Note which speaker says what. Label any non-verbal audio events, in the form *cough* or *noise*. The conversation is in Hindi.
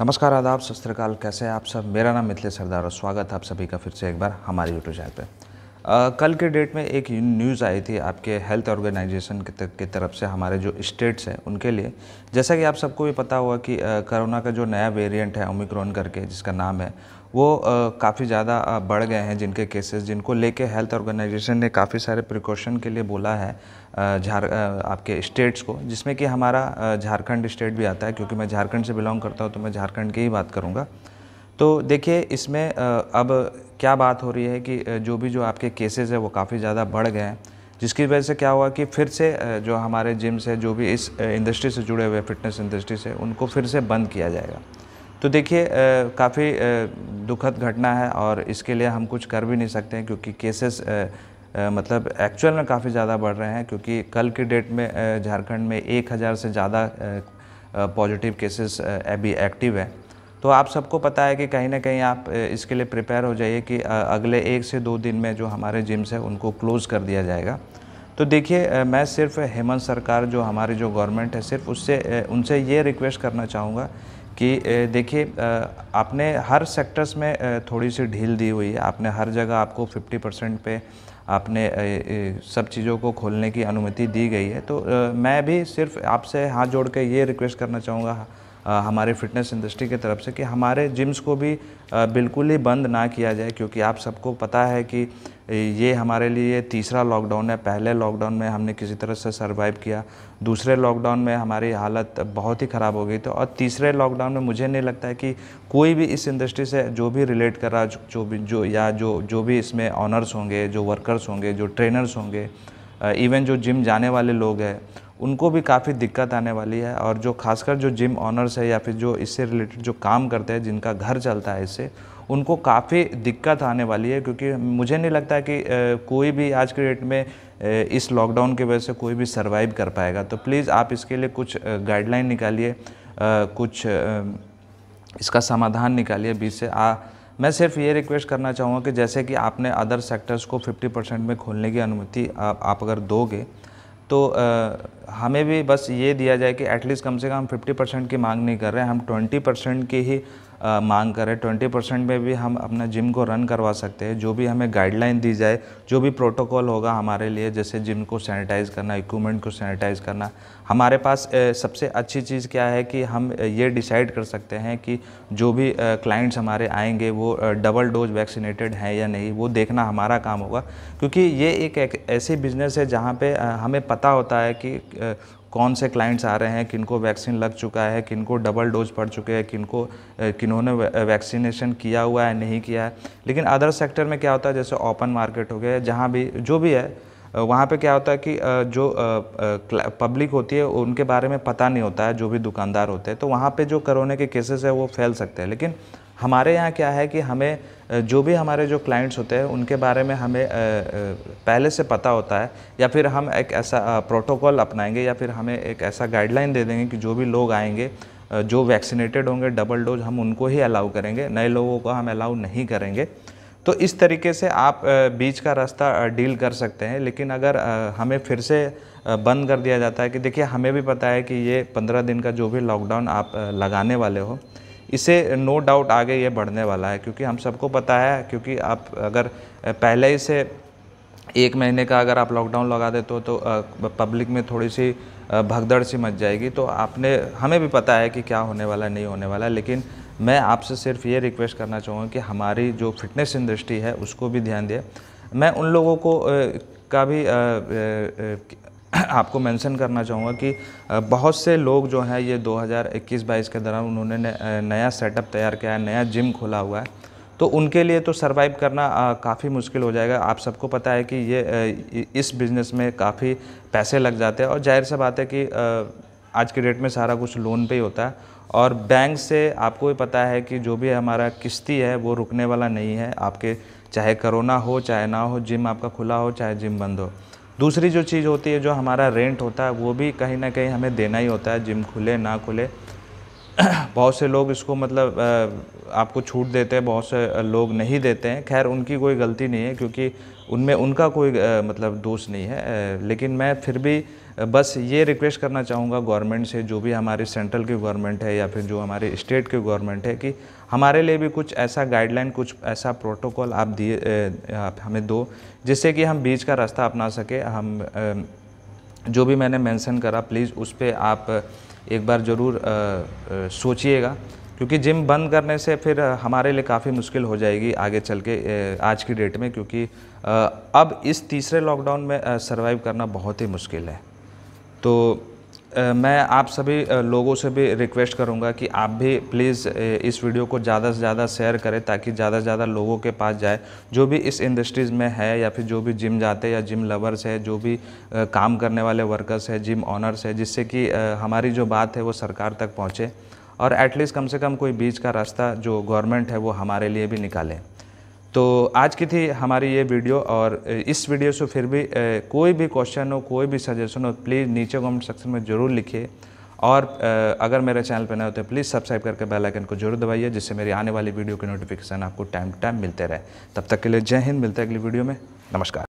Speaker 1: नमस्कार आदाब श्रीकाल कैसे हैं आप सब मेरा नाम मिथिले सरदार और स्वागत है आप सभी का फिर से एक बार हमारे यूट्यूब चैनल पे आ, कल के डेट में एक न्यूज़ आई थी आपके हेल्थ ऑर्गेनाइजेशन के की तरफ से हमारे जो स्टेट्स हैं उनके लिए जैसा कि आप सबको भी पता हुआ कि कोरोना का जो नया वेरिएंट है ओमिक्रॉन करके जिसका नाम है वो काफ़ी ज़्यादा बढ़ गए हैं जिनके केसेस जिनको लेके हेल्थ ऑर्गेनाइजेशन ने काफ़ी सारे प्रिकॉशन के लिए बोला है झार आपके स्टेट्स को जिसमें कि हमारा झारखंड स्टेट भी आता है क्योंकि मैं झारखंड से बिलोंग करता हूँ तो मैं झारखंड की ही बात करूँगा तो देखिए इसमें अब क्या बात हो रही है कि जो भी जो आपके केसेज है वो काफ़ी ज़्यादा बढ़ गए हैं जिसकी वजह से क्या हुआ कि फिर से जो हमारे जिम्स है जो भी इस इंडस्ट्री से जुड़े हुए फिटनेस इंडस्ट्री से उनको फिर से बंद किया जाएगा तो देखिए काफ़ी दुखद घटना है और इसके लिए हम कुछ कर भी नहीं सकते हैं क्योंकि केसेस मतलब एक्चुअल में काफ़ी ज़्यादा बढ़ रहे हैं क्योंकि कल के डेट में झारखंड में एक हज़ार से ज़्यादा पॉजिटिव केसेस अभी एक्टिव हैं तो आप सबको पता है कि कहीं ना कहीं आप इसके लिए प्रिपेयर हो जाइए कि अगले एक से दो दिन में जो हमारे जिम्स हैं उनको क्लोज़ कर दिया जाएगा तो देखिए मैं सिर्फ हेमंत सरकार जो हमारी जो गवर्नमेंट है सिर्फ उससे उनसे ये रिक्वेस्ट करना चाहूँगा कि देखिए आपने हर सेक्टर्स में थोड़ी सी ढील दी हुई है आपने हर जगह आपको 50 परसेंट पे आपने सब चीज़ों को खोलने की अनुमति दी गई है तो मैं भी सिर्फ आपसे हाथ जोड़ के ये रिक्वेस्ट करना चाहूँगा हमारे फिटनेस इंडस्ट्री की तरफ से कि हमारे जिम्स को भी बिल्कुल ही बंद ना किया जाए क्योंकि आप सबको पता है कि ये हमारे लिए तीसरा लॉकडाउन है पहले लॉकडाउन में हमने किसी तरह से सरवाइव किया दूसरे लॉकडाउन में हमारी हालत बहुत ही ख़राब हो गई थी तो और तीसरे लॉकडाउन में मुझे नहीं लगता है कि कोई भी इस इंडस्ट्री से जो भी रिलेट कर रहा जो भी जो या जो जो भी इसमें ऑनर्स होंगे जो वर्कर्स होंगे जो ट्रेनर्स होंगे इवन जो जिम जाने वाले लोग हैं उनको भी काफ़ी दिक्कत आने वाली है और जो खासकर जो जिम ऑनर्स है या फिर जो इससे रिलेटेड जो काम करते हैं जिनका घर चलता है इससे उनको काफ़ी दिक्कत आने वाली है क्योंकि मुझे नहीं लगता कि कोई भी आज के डेट में इस लॉकडाउन की वजह से कोई भी सर्वाइव कर पाएगा तो प्लीज़ आप इसके लिए कुछ गाइडलाइन निकालिए कुछ इसका समाधान निकालिए बीच से आ मैं सिर्फ ये रिक्वेस्ट करना चाहूँगा कि जैसे कि आपने अदर सेक्टर्स को 50 परसेंट में खोलने की अनुमति आप अगर दोगे तो आ, हमें भी बस ये दिया जाए कि एटलीस्ट कम से कम हम 50 परसेंट की मांग नहीं कर रहे हैं हम 20 परसेंट की ही मांग करें ट्वेंटी परसेंट में भी हम अपना जिम को रन करवा सकते हैं जो भी हमें गाइडलाइन दी जाए जो भी प्रोटोकॉल होगा हमारे लिए जैसे जिम को सैनिटाइज़ करना इक्वमेंट को सैनिटाइज़ करना हमारे पास सबसे अच्छी चीज़ क्या है कि हम ये डिसाइड कर सकते हैं कि जो भी क्लाइंट्स हमारे आएंगे वो डबल डोज वैक्सीनेटेड हैं या नहीं वो देखना हमारा काम होगा क्योंकि ये एक ऐसी बिजनेस है जहाँ पर हमें पता होता है कि कौन से क्लाइंट्स आ रहे हैं किनको वैक्सीन लग चुका है किनको डबल डोज पड़ चुके हैं किनको किन्होंने वैक्सीनेशन किया हुआ है नहीं किया है लेकिन अदर सेक्टर में क्या होता है जैसे ओपन मार्केट हो गया जहाँ भी जो भी है वहाँ पे क्या होता है कि जो पब्लिक होती है उनके बारे में पता नहीं होता है जो भी दुकानदार होते हैं तो वहाँ पे जो कोरोना के केसेस है वो फैल सकते हैं लेकिन हमारे यहाँ क्या है कि हमें जो भी हमारे जो क्लाइंट्स होते हैं उनके बारे में हमें पहले से पता होता है या फिर हम एक ऐसा प्रोटोकॉल अपनाएंगे या फिर हमें एक ऐसा गाइडलाइन दे देंगे कि जो भी लोग आएंगे जो वैक्सीनेटेड होंगे डबल डोज हम उनको ही अलाउ करेंगे नए लोगों को हम अलाउ नहीं करेंगे तो इस तरीके से आप बीच का रास्ता डील कर सकते हैं लेकिन अगर हमें फिर से बंद कर दिया जाता है कि देखिए हमें भी पता है कि ये पंद्रह दिन का जो भी लॉकडाउन आप लगाने वाले हो इसे नो डाउट आगे ये बढ़ने वाला है क्योंकि हम सबको पता है क्योंकि आप अगर पहले ही से एक महीने का अगर आप लॉकडाउन लगा देते हो तो पब्लिक में थोड़ी सी भगदड़ सी मच जाएगी तो आपने हमें भी पता है कि क्या होने वाला नहीं होने वाला लेकिन मैं आपसे सिर्फ ये रिक्वेस्ट करना चाहूँगा कि हमारी जो फिटनेस इंडस्ट्री है उसको भी ध्यान दें मैं उन लोगों को का भी आपको मेंशन करना चाहूँगा कि बहुत से लोग जो हैं ये 2021-22 के दौरान उन्होंने नया सेटअप तैयार किया है नया जिम खोला हुआ है तो उनके लिए तो सर्वाइव करना काफ़ी मुश्किल हो जाएगा आप सबको पता है कि ये इस बिज़नेस में काफ़ी पैसे लग जाते हैं और जाहिर सी बात है कि आज के डेट में सारा कुछ लोन पे ही होता है और बैंक से आपको भी पता है कि जो भी हमारा किश्ती है वो रुकने वाला नहीं है आपके चाहे करोना हो चाहे ना हो जिम आपका खुला हो चाहे जिम बंद हो दूसरी जो चीज़ होती है जो हमारा रेंट होता है वो भी कहीं ना कहीं हमें देना ही होता है जिम खुले ना खुले *clears throat* बहुत से लोग इसको मतलब आपको छूट देते हैं बहुत से लोग नहीं देते हैं खैर उनकी कोई गलती नहीं है क्योंकि उनमें उनका कोई मतलब दोष नहीं है लेकिन मैं फिर भी बस ये रिक्वेस्ट करना चाहूँगा गवर्नमेंट से जो भी हमारे सेंट्रल की गवर्नमेंट है या फिर जो हमारे स्टेट की गवर्नमेंट है कि हमारे लिए भी कुछ ऐसा गाइडलाइन कुछ ऐसा प्रोटोकॉल आप दिए आप हमें दो जिससे कि हम बीच का रास्ता अपना सके हम जो भी मैंने मेंशन करा प्लीज़ उस पर आप एक बार ज़रूर सोचिएगा क्योंकि जिम बंद करने से फिर हमारे लिए काफ़ी मुश्किल हो जाएगी आगे चल के आज की डेट में क्योंकि अब इस तीसरे लॉकडाउन में सर्वाइव करना बहुत ही मुश्किल है तो मैं आप सभी लोगों से भी रिक्वेस्ट करूंगा कि आप भी प्लीज़ इस वीडियो को ज़्यादा से ज़्यादा शेयर करें ताकि ज़्यादा से ज़्यादा लोगों के पास जाए जो भी इस इंडस्ट्रीज़ में है या फिर जो भी जिम जाते हैं या जिम लवर्स है जो भी काम करने वाले वर्कर्स हैं जिम ऑनर्स है जिससे कि हमारी जो बात है वो सरकार तक पहुँचे और एटलीस्ट कम से कम कोई बीच का रास्ता जो गवर्नमेंट है वो हमारे लिए भी निकालें तो आज की थी हमारी ये वीडियो और इस वीडियो से फिर भी कोई भी क्वेश्चन हो कोई भी सजेशन हो प्लीज़ नीचे कमेंट सेक्शन में ज़रूर लिखिए और अगर मेरे चैनल पर नए हो तो प्लीज़ सब्सक्राइब करके बेल आइकन को जरूर दबाइए जिससे मेरी आने वाली वीडियो की नोटिफिकेशन आपको टाइम टू टाइम मिलते रहे तब तक के लिए जय हिंद मिलते हैं अगली वीडियो में नमस्कार